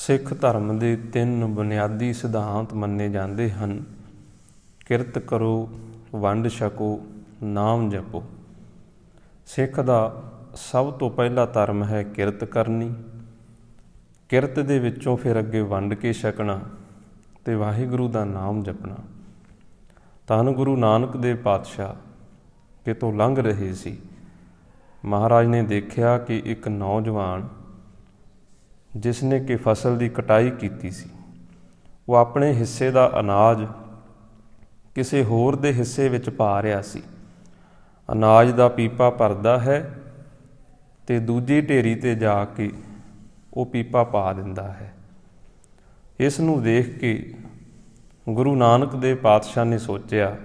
ਸਿੱਖ ਧਰਮ ਦੇ ਤਿੰਨ ਬੁਨਿਆਦੀ ਸਿਧਾਂਤ ਮੰਨੇ ਜਾਂਦੇ ਹਨ ਕਿਰਤ ਕਰੋ ਵੰਡ ਛਕੋ ਨਾਮ ਜਪੋ ਸਿੱਖ ਦਾ ਸਭ ਤੋਂ ਪਹਿਲਾ ਧਰਮ ਹੈ ਕਿਰਤ ਕਰਨੀ ਕਿਰਤ ਦੇ ਵਿੱਚੋਂ ਫਿਰ ਅੱਗੇ ਵੰਡ ਕੇ ਛਕਣਾ ਤੇ ਵਾਹਿਗੁਰੂ ਦਾ ਨਾਮ ਜਪਣਾ ਧੰਨ ਗੁਰੂ ਨਾਨਕ ਦੇਵ ਪਾਤਸ਼ਾਹ ਕਿਤੋਂ ਲੰਘ ਰਹੇ ਸੀ ਮਹਾਰਾਜ ਨੇ ਦੇਖਿਆ ਕਿ ਇੱਕ ਨੌਜਵਾਨ ਜਿਸ ਨੇ ਕਿ ਫਸਲ ਦੀ ਕਟਾਈ ਕੀਤੀ ਸੀ ਉਹ ਆਪਣੇ ਹਿੱਸੇ ਦਾ ਅਨਾਜ ਕਿਸੇ ਹੋਰ ਦੇ ਹਿੱਸੇ ਵਿੱਚ ਪਾ ਰਿਹਾ ਸੀ ਅਨਾਜ ਦਾ ਪੀਪਾ ਭਰਦਾ ਹੈ ਤੇ ਦੂਜੀ ਢੇਰੀ ਤੇ ਜਾ ਕੇ ਉਹ ਪੀਪਾ ਪਾ ਦਿੰਦਾ ਹੈ ਇਸ ਨੂੰ ਦੇਖ ਕੇ ਗੁਰੂ ਨਾਨਕ ਦੇ ਪਾਤਸ਼ਾਹ ਨੇ ਸੋਚਿਆ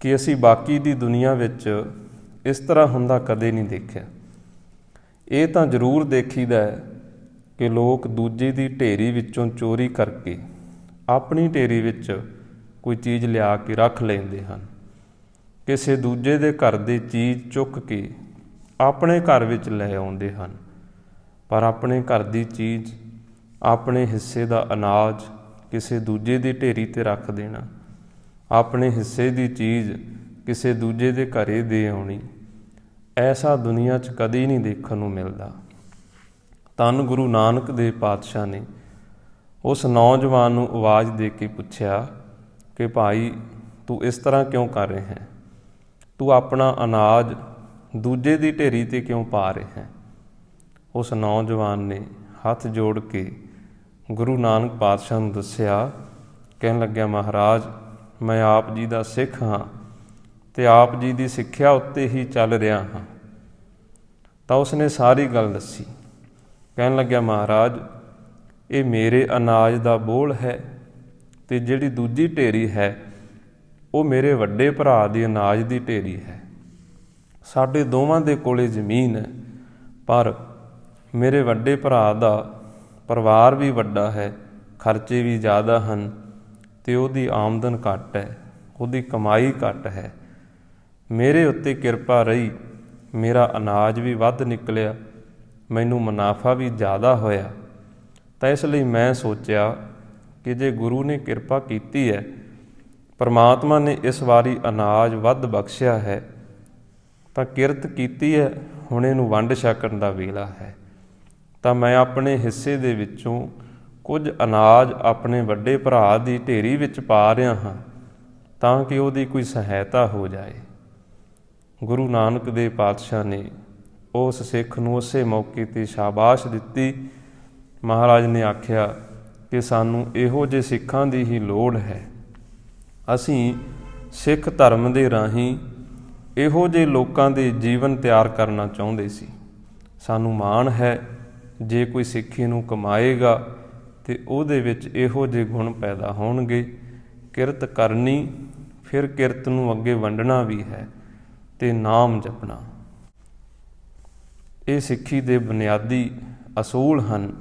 ਕਿ ਅਸੀਂ ਬਾਕੀ ਦੀ ਦੁਨੀਆ ਵਿੱਚ ਇਸ ਤਰ੍ਹਾਂ ਹੁੰਦਾ ਕਦੇ ਨਹੀਂ ਦੇਖਿਆ ਇਹ ਤਾਂ ਜ਼ਰੂਰ ਦੇਖੀਦਾ ਹੈ ਕਿ ਲੋਕ ਦੂਜੇ ਦੀ ਢੇਰੀ ਵਿੱਚੋਂ ਚੋਰੀ ਕਰਕੇ ਆਪਣੀ ਢੇਰੀ ਵਿੱਚ ਕੋਈ ਚੀਜ਼ ਲਿਆ ਕੇ ਰੱਖ ਲੈਂਦੇ ਹਨ ਕਿਸੇ ਦੂਜੇ ਦੇ ਘਰ ਦੀ ਚੀਜ਼ ਚੁੱਕ ਕੇ ਆਪਣੇ ਘਰ ਵਿੱਚ ਲੈ ਆਉਂਦੇ ਹਨ ਪਰ ਆਪਣੇ ਘਰ ਦੀ ਚੀਜ਼ ਆਪਣੇ ਹਿੱਸੇ ਦਾ ਅਨਾਜ ਕਿਸੇ ਦੂਜੇ ਦੀ ਢੇਰੀ ਤੇ ਰੱਖ ਦੇਣਾ ਆਪਣੇ ਹਿੱਸੇ ਦੀ ਚੀਜ਼ ਕਿਸੇ ਦੂਜੇ ਦੇ ਘਰੇ ਦੇ ਆਉਣੀ ਐਸਾ ਦੁਨੀਆ 'ਚ ਕਦੀ ਨਹੀਂ ਦੇਖਣ ਨੂੰ ਮਿਲਦਾ ਤਨ ਗੁਰੂ ਨਾਨਕ ਦੇ ਪਾਤਸ਼ਾਹ ਨੇ ਉਸ ਨੌਜਵਾਨ ਨੂੰ ਆਵਾਜ਼ ਦੇ ਕੇ ਪੁੱਛਿਆ ਕਿ ਭਾਈ ਤੂੰ ਇਸ ਤਰ੍ਹਾਂ ਕਿਉਂ ਕਰ ਰਿਹਾ ਹੈ ਤੂੰ ਆਪਣਾ ਅਨਾਜ ਦੂਜੇ ਦੀ ਢੇਰੀ ਤੇ ਕਿਉਂ ਪਾ ਰਿਹਾ ਹੈ ਉਸ ਨੌਜਵਾਨ ਨੇ ਹੱਥ ਜੋੜ ਕੇ ਗੁਰੂ ਨਾਨਕ ਪਾਤਸ਼ਾਹ ਨੂੰ ਦੱਸਿਆ ਕਹਿਣ ਲੱਗਿਆ ਮਹਾਰਾਜ ਮੈਂ ਆਪ ਜੀ ਦਾ ਸਿੱਖ ਹਾਂ ਤੇ ਆਪ ਜੀ ਦੀ ਸਿੱਖਿਆ ਉੱਤੇ ਹੀ ਚੱਲ ਰਿਹਾ ਹਾਂ ਤਾਂ ਉਸਨੇ ਸਾਰੀ ਗੱਲ ਦੱਸੀ ਕਹਿਣ ਲੱਗਿਆ ਮਹਾਰਾਜ ਇਹ ਮੇਰੇ ਅਨਾਜ ਦਾ ਬੋਲ ਹੈ ਤੇ ਜਿਹੜੀ ਦੂਜੀ ਢੇਰੀ ਹੈ ਉਹ ਮੇਰੇ ਵੱਡੇ ਭਰਾ ਦੀ ਅਨਾਜ ਦੀ ਢੇਰੀ ਹੈ ਸਾਡੇ ਦੋਵਾਂ ਦੇ ਕੋਲੇ ਜ਼ਮੀਨ ਹੈ ਪਰ ਮੇਰੇ ਵੱਡੇ ਭਰਾ ਦਾ ਪਰਿਵਾਰ ਵੀ ਵੱਡਾ ਹੈ ਖਰਚੇ ਵੀ ਜ਼ਿਆਦਾ ਹਨ ਤੇ ਉਹਦੀ ਆਮਦਨ ਘੱਟ ਹੈ ਉਹਦੀ ਕਮਾਈ ਘੱਟ ਹੈ ਮੇਰੇ ਉੱਤੇ ਕਿਰਪਾ ਰਹੀ ਮੇਰਾ ਅਨਾਜ ਵੀ ਵੱਧ ਨਿਕਲਿਆ ਮੈਨੂੰ ਮੁਨਾਫਾ ਵੀ ਜ਼ਿਆਦਾ ਹੋਇਆ ਤਾਂ ਇਸ ਲਈ ਮੈਂ ਸੋਚਿਆ ਕਿ ਜੇ ਗੁਰੂ ਨੇ ਕਿਰਪਾ ਕੀਤੀ ਹੈ ਪਰਮਾਤਮਾ ਨੇ ਇਸ ਵਾਰੀ ਅਨਾਜ ਵੱਧ ਬਖਸ਼ਿਆ ਹੈ ਤਾਂ ਕਿਰਤ ਕੀਤੀ ਹੈ ਹੁਣ ਇਹਨੂੰ ਵੰਡ ਛਕਣ ਦਾ ਵੇਲਾ ਹੈ ਤਾਂ ਮੈਂ ਆਪਣੇ ਹਿੱਸੇ ਦੇ ਵਿੱਚੋਂ ਕੁਝ ਅਨਾਜ ਆਪਣੇ ਵੱਡੇ ਭਰਾ ਦੀ ਢੇਰੀ ਵਿੱਚ ਪਾ ਰਿਹਾ ਹਾਂ ਤਾਂ ਕਿ ਉਹਦੀ ਕੋਈ ਸਹਾਇਤਾ ਹੋ ਜਾਏ ਗੁਰੂ ਨਾਨਕ ਦੇ ਪਾਤਸ਼ਾਹ ਨੇ ਉਸ ਸਿੱਖ ਨੂੰ ਉਸੇ ਮੌਕੇ ਤੇ ਸ਼ਾਬਾਸ਼ ਦਿੱਤੀ ਮਹਾਰਾਜ ਨੇ ਆਖਿਆ ਕਿ ਸਾਨੂੰ ਇਹੋ ਜਿਹੇ ਸਿੱਖਾਂ ਦੀ ਹੀ ਲੋੜ ਹੈ ਅਸੀਂ ਸਿੱਖ ਧਰਮ ਦੇ ਰਾਹੀਂ ਇਹੋ ਜਿਹੇ ਲੋਕਾਂ ਦੇ ਜੀਵਨ ਤਿਆਰ ਕਰਨਾ ਚਾਹੁੰਦੇ ਸੀ ਸਾਨੂੰ ਮਾਣ ਹੈ ਜੇ ਕੋਈ ਸਿੱਖੀ ਨੂੰ ਕਮਾਏਗਾ ਤੇ ਉਹਦੇ ਵਿੱਚ ਇਹੋ ਜਿਹੇ ਗੁਣ ਪੈਦਾ ਹੋਣਗੇ ਕਿਰਤ ਕਰਨੀ ਫਿਰ ਕਿਰਤ ਨੂੰ ਅੱਗੇ ਵੰਡਣਾ ਵੀ ਹੈ ਤੇ ਨਾਮ ਜਪਣਾ ਇਹ ਸਿੱਖੀ ਦੇ ਬੁਨਿਆਦੀ ਅਸੂਲ ਹਨ